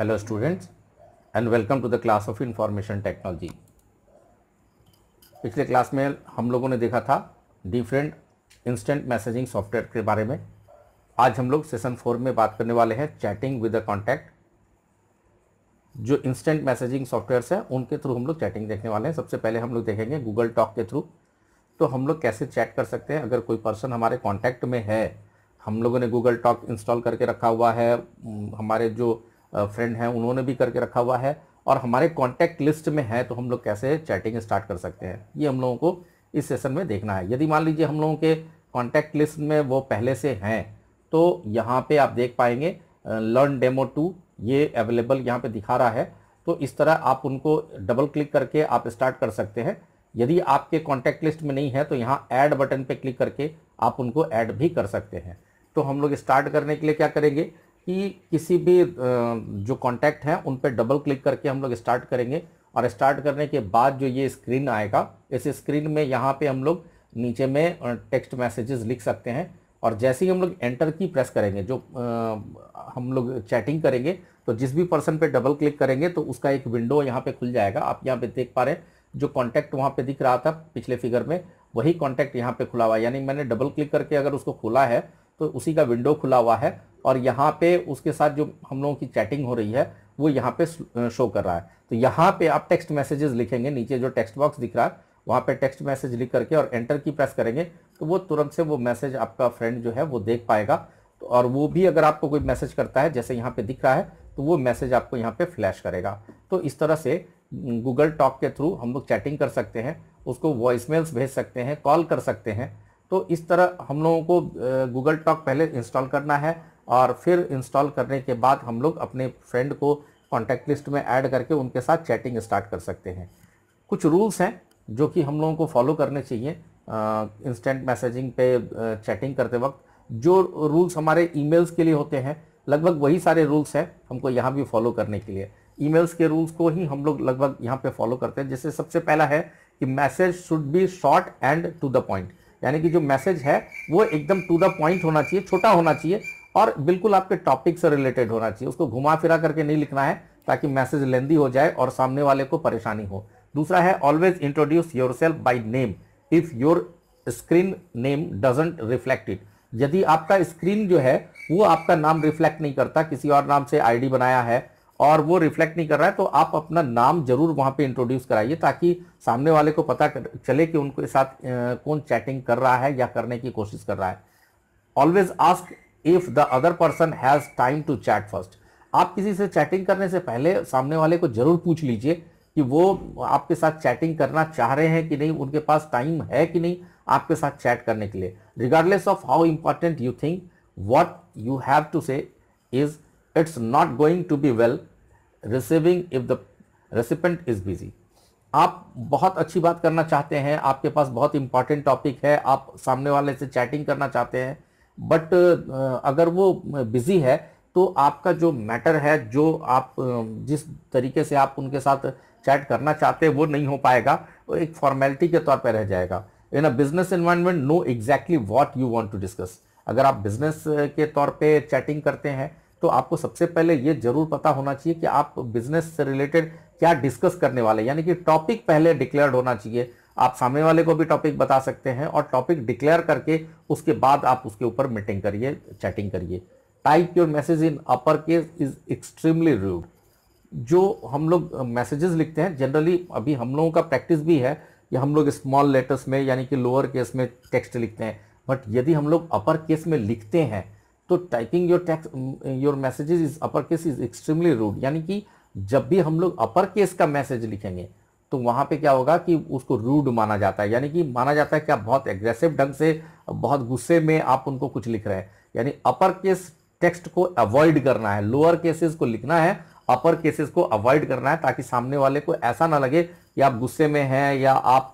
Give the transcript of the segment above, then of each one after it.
Hello students and welcome to the class of information technology. पिछले class में हम लोगों ने देखा था डिफरेंट इंस्टेंट मैसेजिंग सॉफ्टवेयर के बारे में आज हम लोग सेशन फोर में बात करने वाले हैं चैटिंग विद अ कॉन्टैक्ट जो इंस्टेंट मैसेजिंग सॉफ्टवेयर हैं उनके थ्रू हम लोग चैटिंग देखने वाले हैं सबसे पहले हम लोग देखेंगे गूगल टॉक के थ्रू तो हम लोग कैसे चैट कर सकते हैं अगर कोई पर्सन हमारे कॉन्टैक्ट में है हम लोगों ने गूगल टॉक इंस्टॉल करके रखा हुआ है हमारे जो फ्रेंड हैं उन्होंने भी करके रखा हुआ है और हमारे कॉन्टैक्ट लिस्ट में है तो हम लोग कैसे चैटिंग स्टार्ट कर सकते हैं ये हम लोगों को इस सेशन में देखना है यदि मान लीजिए हम लोगों के कॉन्टैक्ट लिस्ट में वो पहले से हैं तो यहाँ पे आप देख पाएंगे लर्न डेमो टू ये अवेलेबल यहाँ पे दिखा रहा है तो इस तरह आप उनको डबल क्लिक करके आप स्टार्ट कर सकते हैं यदि आपके कॉन्टैक्ट लिस्ट में नहीं है तो यहाँ ऐड बटन पे क्लिक करके आप उनको ऐड भी कर सकते हैं तो हम लोग स्टार्ट करने के लिए क्या करेंगे कि किसी भी जो कॉन्टैक्ट हैं उन पर डबल क्लिक करके हम लोग स्टार्ट करेंगे और स्टार्ट करने के बाद जो ये स्क्रीन आएगा इस स्क्रीन में यहाँ पे हम लोग नीचे में टेक्स्ट मैसेजेस लिख सकते हैं और जैसे ही हम लोग एंटर की प्रेस करेंगे जो आ, हम लोग चैटिंग करेंगे तो जिस भी पर्सन पे डबल क्लिक करेंगे तो उसका एक विंडो यहाँ पे खुल जाएगा आप यहाँ पे देख पा रहे हैं जो कॉन्टैक्ट वहाँ पर दिख रहा था पिछले फिगर में वही कॉन्टैक्ट यहाँ पे खुला हुआ यानी मैंने डबल क्लिक करके अगर उसको खुला है तो उसी का विंडो खुला हुआ है और यहाँ पे उसके साथ जो हम लोगों की चैटिंग हो रही है वो यहाँ पे शो कर रहा है तो यहाँ पे आप टेक्स्ट मैसेजेस लिखेंगे नीचे जो टेक्स्ट बॉक्स दिख रहा है वहाँ पे टेक्स्ट मैसेज लिख करके और एंटर की प्रेस करेंगे तो वो तुरंत से वो मैसेज आपका फ्रेंड जो है वो देख पाएगा तो और वो भी अगर आपको कोई मैसेज करता है जैसे यहाँ पे दिख रहा है तो वो मैसेज आपको यहाँ पे फ्लैश करेगा तो इस तरह से गूगल टॉक के थ्रू हम लोग चैटिंग कर सकते हैं उसको वॉइस मेल्स भेज सकते हैं कॉल कर सकते हैं तो इस तरह हम लोगों को गूगल टॉक पहले इंस्टॉल करना है और फिर इंस्टॉल करने के बाद हम लोग अपने फ्रेंड को कॉन्टैक्ट लिस्ट में ऐड करके उनके साथ चैटिंग स्टार्ट कर सकते हैं कुछ रूल्स हैं जो कि हम लोगों को फॉलो करने चाहिए इंस्टेंट मैसेजिंग पे चैटिंग करते वक्त जो रूल्स हमारे ईमेल्स के लिए होते हैं लगभग वही सारे रूल्स हैं हमको यहाँ भी फॉलो करने के लिए ईमेल्स के रूल्स को ही हम लोग लगभग यहाँ पे फॉलो करते हैं जैसे सबसे पहला है कि message should be short and to the point यानी कि जो मैसेज है वो एकदम टू द पॉइंट होना चाहिए छोटा होना चाहिए और बिल्कुल आपके टॉपिक से रिलेटेड होना चाहिए उसको घुमा फिरा करके नहीं लिखना है ताकि मैसेज लेंदी हो जाए और सामने वाले को परेशानी हो दूसरा है always introduce yourself by name if your screen name doesn't reflect it यदि आपका स्क्रीन जो है वो आपका नाम रिफ्लेक्ट नहीं करता किसी और नाम से आईडी बनाया है और वो रिफ्लेक्ट नहीं कर रहा है तो आप अपना नाम जरूर वहाँ पे इंट्रोड्यूस कराइए ताकि सामने वाले को पता चले कि उनके साथ कौन चैटिंग कर रहा है या करने की कोशिश कर रहा है always ask if the other person has time to chat first आप किसी से चैटिंग करने से पहले सामने वाले को जरूर पूछ लीजिए कि वो आपके साथ चैटिंग करना चाह रहे हैं कि नहीं उनके पास टाइम है कि नहीं आपके साथ चैट करने के लिए regardless of how important you think what you have to say is it's not going to be well receiving if the recipient is busy आप बहुत अच्छी बात करना चाहते हैं आपके पास बहुत इंपॉर्टेंट टॉपिक है आप सामने वाले से चैटिंग करना चाहते हैं बट अगर वो बिजी है तो आपका जो मैटर है जो आप जिस तरीके से आप उनके साथ चैट करना चाहते हैं वो नहीं हो पाएगा वो एक फॉर्मेलिटी के तौर पर रह जाएगा in a business environment know exactly what you want to discuss अगर आप बिजनेस के तौर पर चैटिंग करते हैं तो आपको सबसे पहले ये जरूर पता होना चाहिए कि आप बिजनेस से रिलेटेड क्या डिस्कस करने वाले यानी कि टॉपिक पहले डिक्लेयर्ड होना चाहिए आप सामने वाले को भी टॉपिक बता सकते हैं और टॉपिक डिक्लेयर करके उसके बाद आप उसके ऊपर मीटिंग करिए चैटिंग करिए type your message in upper case is extremely rude जो हम लोग मैसेजेस लिखते हैं जनरली अभी हम लोगों का प्रैक्टिस भी है कि हम लोग स्मॉल लेटर्स में यानी कि लोअर केस में टेक्स्ट लिखते हैं बट यदि हम लोग अपर केस में लिखते हैं तो typing your text your messages is upper case is extremely rude यानी कि जब भी हम लोग अपर केस का मैसेज लिखेंगे तो वहाँ पे क्या होगा कि उसको रूड माना जाता है यानी कि माना जाता है कि आप बहुत एग्रेसिव ढंग से बहुत गुस्से में आप उनको कुछ लिख रहे हैं यानी अपर केस टेक्स्ट को अवॉइड करना है लोअर केसेस को लिखना है अपर केसेस को अवॉइड करना है ताकि सामने वाले को ऐसा ना लगे कि आप गुस्से में हैं या आप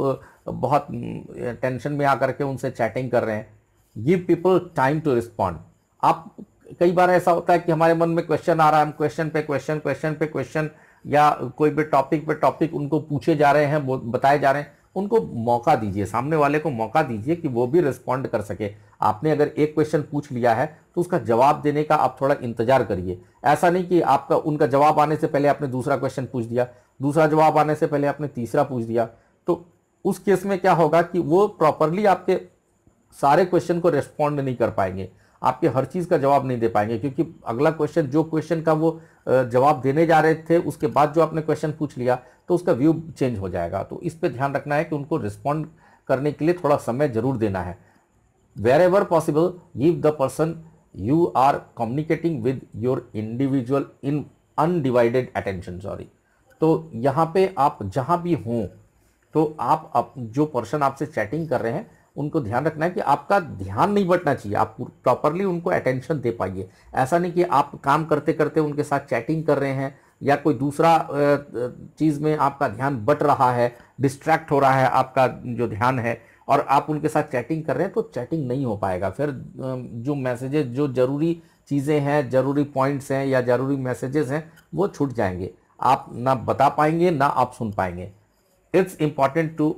बहुत टेंशन में आकर के उनसे चैटिंग कर रहे हैं give people time to respond आप कई बार ऐसा होता है कि हमारे मन में क्वेश्चन आ रहा है हम क्वेश्चन पे क्वेश्चन क्वेश्चन पे क्वेश्चन या कोई भी टॉपिक पे टॉपिक उनको पूछे जा रहे हैं बताए जा रहे हैं उनको मौका दीजिए सामने वाले को मौका दीजिए कि वो भी रिस्पॉन्ड कर सके आपने अगर एक क्वेश्चन पूछ लिया है तो उसका जवाब देने का आप थोड़ा इंतजार करिए ऐसा नहीं कि आपका उनका जवाब आने से पहले आपने दूसरा क्वेश्चन पूछ दिया दूसरा जवाब आने से पहले आपने तीसरा पूछ दिया तो उस केस में क्या होगा कि वो प्रॉपरली आपके सारे क्वेश्चन को रिस्पॉन्ड नहीं कर पाएंगे आपके हर चीज़ का जवाब नहीं दे पाएंगे क्योंकि अगला क्वेश्चन जो क्वेश्चन का वो जवाब देने जा रहे थे उसके बाद जो आपने क्वेश्चन पूछ लिया तो उसका व्यू चेंज हो जाएगा तो इस पर ध्यान रखना है कि उनको रिस्पॉन्ड करने के लिए थोड़ा समय जरूर देना है where ever possible give the person you are communicating with your individual in undivided attention sorry तो यहाँ पे आप जहाँ भी हों तो आप आप जो पर्सन आपसे चैटिंग कर रहे हैं उनको ध्यान रखना है कि आपका ध्यान नहीं बटना चाहिए आप प्रॉपरली उनको अटेंशन दे पाइए ऐसा नहीं कि आप काम करते करते उनके साथ चैटिंग कर रहे हैं या कोई दूसरा चीज़ में आपका ध्यान बट रहा है डिस्ट्रैक्ट हो रहा है आपका जो ध्यान है और आप उनके साथ चैटिंग कर रहे हैं तो चैटिंग नहीं हो पाएगा फिर जो मैसेजेस जो ज़रूरी चीज़ें हैं ज़रूरी पॉइंट्स हैं या ज़रूरी मैसेजेस हैं वो छूट जाएंगे आप ना बता पाएंगे ना आप सुन पाएंगे it's important to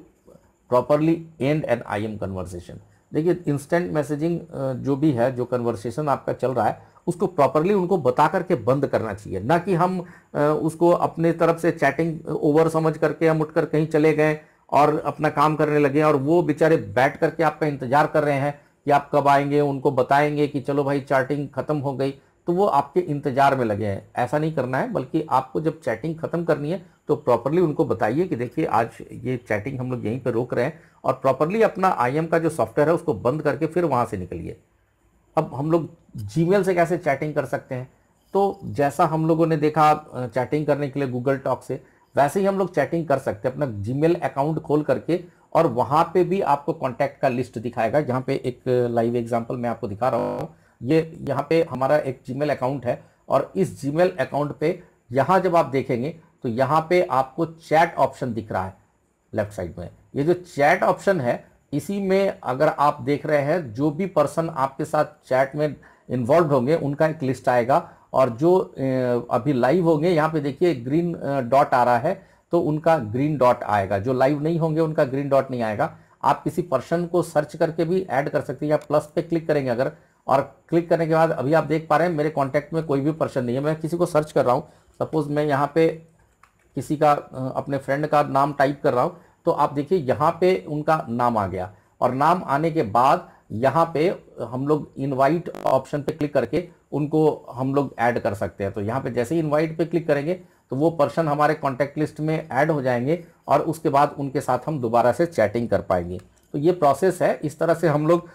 properly and and I am conversation देखिए इंस्टेंट मैसेजिंग जो भी है जो कन्वर्सेशन आपका चल रहा है उसको प्रॉपरली उनको बता करके बंद करना चाहिए ना कि हम उसको अपने तरफ से चैटिंग ओवर समझ करके हम उठकर कहीं चले गए और अपना काम करने लगे और वो बेचारे बैठ करके आपका इंतजार कर रहे हैं कि आप कब आएंगे उनको बताएंगे कि चलो भाई चार्टिंग खत्म हो गई तो वो आपके इंतजार में लगे हैं ऐसा नहीं करना है बल्कि आपको जब चैटिंग खत्म करनी है तो प्रॉपरली उनको बताइए कि देखिए आज ये चैटिंग हम लोग यहीं पर रोक रहे हैं और प्रॉपरली अपना आई का जो सॉफ्टवेयर है उसको बंद करके फिर वहां से निकलिए अब हम लोग जी से कैसे चैटिंग कर सकते हैं तो जैसा हम लोगों ने देखा चैटिंग करने के लिए गूगल टॉक से वैसे ही हम लोग चैटिंग कर सकते हैं अपना जी अकाउंट खोल करके और वहां पे भी आपको कॉन्टैक्ट का लिस्ट दिखाएगा जहाँ पे एक लाइव एग्जाम्पल मैं आपको दिखा रहा हूँ ये यहाँ पे हमारा एक जी अकाउंट है और इस जी अकाउंट पे यहाँ जब आप देखेंगे तो यहाँ पे आपको चैट ऑप्शन दिख रहा है लेफ्ट साइड में ये जो चैट ऑप्शन है इसी में अगर आप देख रहे हैं जो भी पर्सन आपके साथ चैट में इन्वॉल्व होंगे उनका एक लिस्ट आएगा और जो अभी लाइव होंगे यहाँ पे देखिए ग्रीन डॉट आ रहा है तो उनका ग्रीन डॉट आएगा जो लाइव नहीं होंगे उनका ग्रीन डॉट नहीं आएगा आप किसी पर्सन को सर्च करके भी ऐड कर सकते हैं या प्लस पे क्लिक करेंगे अगर और क्लिक करने के बाद अभी आप देख पा रहे हैं मेरे कॉन्टैक्ट में कोई भी पर्सन नहीं है मैं किसी को सर्च कर रहा हूँ सपोज़ मैं यहाँ पे किसी का अपने फ्रेंड का नाम टाइप कर रहा हूँ तो आप देखिए यहाँ पे उनका नाम आ गया और नाम आने के बाद यहाँ पे हम लोग इनवाइट ऑप्शन पे क्लिक करके उनको हम लोग ऐड कर सकते हैं तो यहाँ पे जैसे ही इनवाइट पे क्लिक करेंगे तो वो पर्सन हमारे कॉन्टैक्ट लिस्ट में ऐड हो जाएंगे और उसके बाद उनके साथ हम दोबारा से चैटिंग कर पाएंगे तो ये प्रोसेस है इस तरह से हम लोग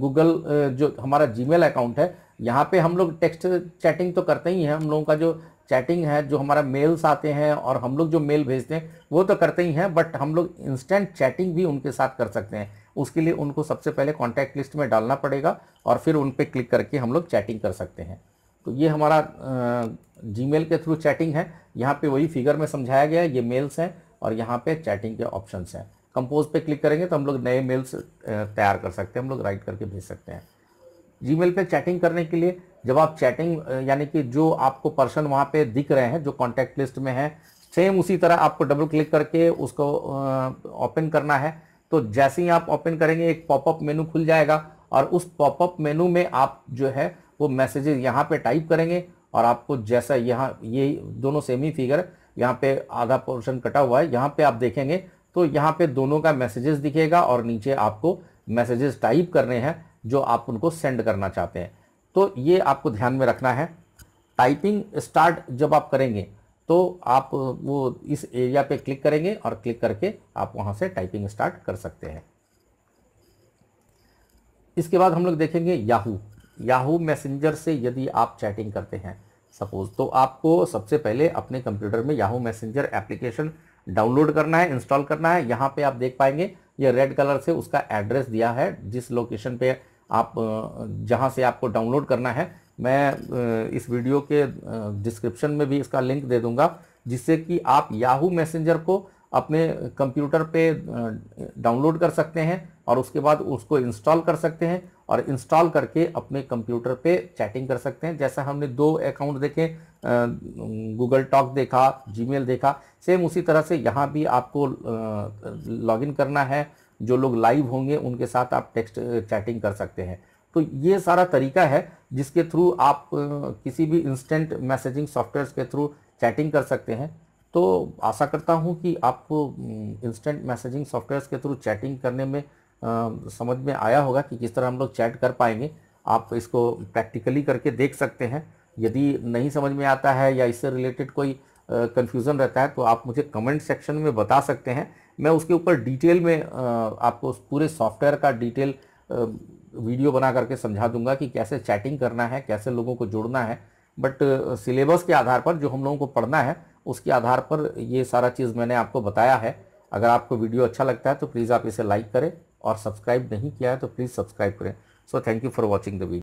गूगल जो हमारा जीमेल अकाउंट है यहाँ पे हम लोग टेक्स्ट चैटिंग तो करते ही हैं हम लोगों का जो चैटिंग है जो हमारा मेल्स आते हैं और हम लोग जो मेल भेजते हैं वो तो करते ही हैं बट हम लोग इंस्टेंट चैटिंग भी उनके साथ कर सकते हैं उसके लिए उनको सबसे पहले कॉन्टैक्ट लिस्ट में डालना पड़ेगा और फिर उन पर क्लिक करके हम लोग चैटिंग कर सकते हैं तो ये हमारा मेल के थ्रू चैटिंग है यहाँ पे वही फिगर में समझाया गया है ये मेल्स हैं और यहाँ पर चैटिंग के ऑप्शन हैं कंपोज पे क्लिक करेंगे तो हम लोग नए मेल्स तैयार कर सकते हैं हम लोग राइट करके भेज सकते हैं मेल पर चैटिंग करने के लिए जब आप चैटिंग यानी कि जो आपको पर्सन वहाँ पे दिख रहे हैं जो कॉन्टैक्ट लिस्ट में है सेम उसी तरह आपको डबल क्लिक करके उसको ओपन करना है तो जैसे ही आप ओपन करेंगे एक पॉपअप मेनू खुल जाएगा और उस पॉपअप मेनू में आप जो है वो मैसेजेस यहाँ पे टाइप करेंगे और आपको जैसा यहाँ ये दोनों सेम ही फिगर यहाँ पे आधा पोर्शन कटा हुआ है यहाँ पे आप देखेंगे तो यहाँ पे दोनों का मैसेजेस दिखेगा और नीचे आपको मैसेजेस टाइप करने हैं जो आप उनको सेंड करना चाहते हैं तो ये आपको ध्यान में रखना है टाइपिंग स्टार्ट जब आप करेंगे तो आप वो इस एरिया पे क्लिक करेंगे और क्लिक करके आप वहाँ से टाइपिंग स्टार्ट कर सकते हैं इसके बाद हम लोग देखेंगे याहू याहू मैसेंजर से यदि आप चैटिंग करते हैं सपोज़ तो आपको सबसे पहले अपने कंप्यूटर में याहू मैसेंजर एप्लीकेशन डाउनलोड करना है इंस्टॉल करना है यहाँ पे आप देख पाएंगे ये रेड कलर से उसका एड्रेस दिया है जिस लोकेशन पे आप जहाँ से आपको डाउनलोड करना है मैं इस वीडियो के डिस्क्रिप्शन में भी इसका लिंक दे दूंगा जिससे कि आप याहू मैसेंजर को अपने कंप्यूटर पे डाउनलोड कर सकते हैं और उसके बाद उसको इंस्टॉल कर सकते हैं और इंस्टॉल करके अपने कंप्यूटर पे चैटिंग कर सकते हैं जैसा हमने दो अकाउंट देखे गूगल टॉक देखा जीमेल देखा सेम उसी तरह से यहाँ भी आपको लॉगिन करना है जो लोग लाइव होंगे उनके साथ आप टेक्स्ट चैटिंग कर सकते हैं तो ये सारा तरीका है जिसके थ्रू आप किसी भी इंस्टेंट मैसेजिंग सॉफ्टवेयर के थ्रू चैटिंग कर सकते हैं तो आशा करता हूँ कि आपको इंस्टेंट मैसेजिंग सॉफ्टवेयर्स के थ्रू चैटिंग करने में समझ में आया होगा कि किस तरह हम लोग चैट कर पाएंगे आप इसको प्रैक्टिकली करके देख सकते हैं यदि नहीं समझ में आता है या इससे रिलेटेड कोई कन्फ्यूज़न रहता है तो आप मुझे कमेंट सेक्शन में बता सकते हैं मैं उसके ऊपर डिटेल में आपको पूरे सॉफ्टवेयर का डिटेल वीडियो बना करके समझा दूंगा कि कैसे चैटिंग करना है कैसे लोगों को जोड़ना है बट सिलेबस के आधार पर जो हम लोगों को पढ़ना है उसके आधार पर ये सारा चीज़ मैंने आपको बताया है अगर आपको वीडियो अच्छा लगता है तो प्लीज़ आप इसे लाइक करें और सब्सक्राइब नहीं किया है तो प्लीज़ सब्सक्राइब करें so thank you for watching the video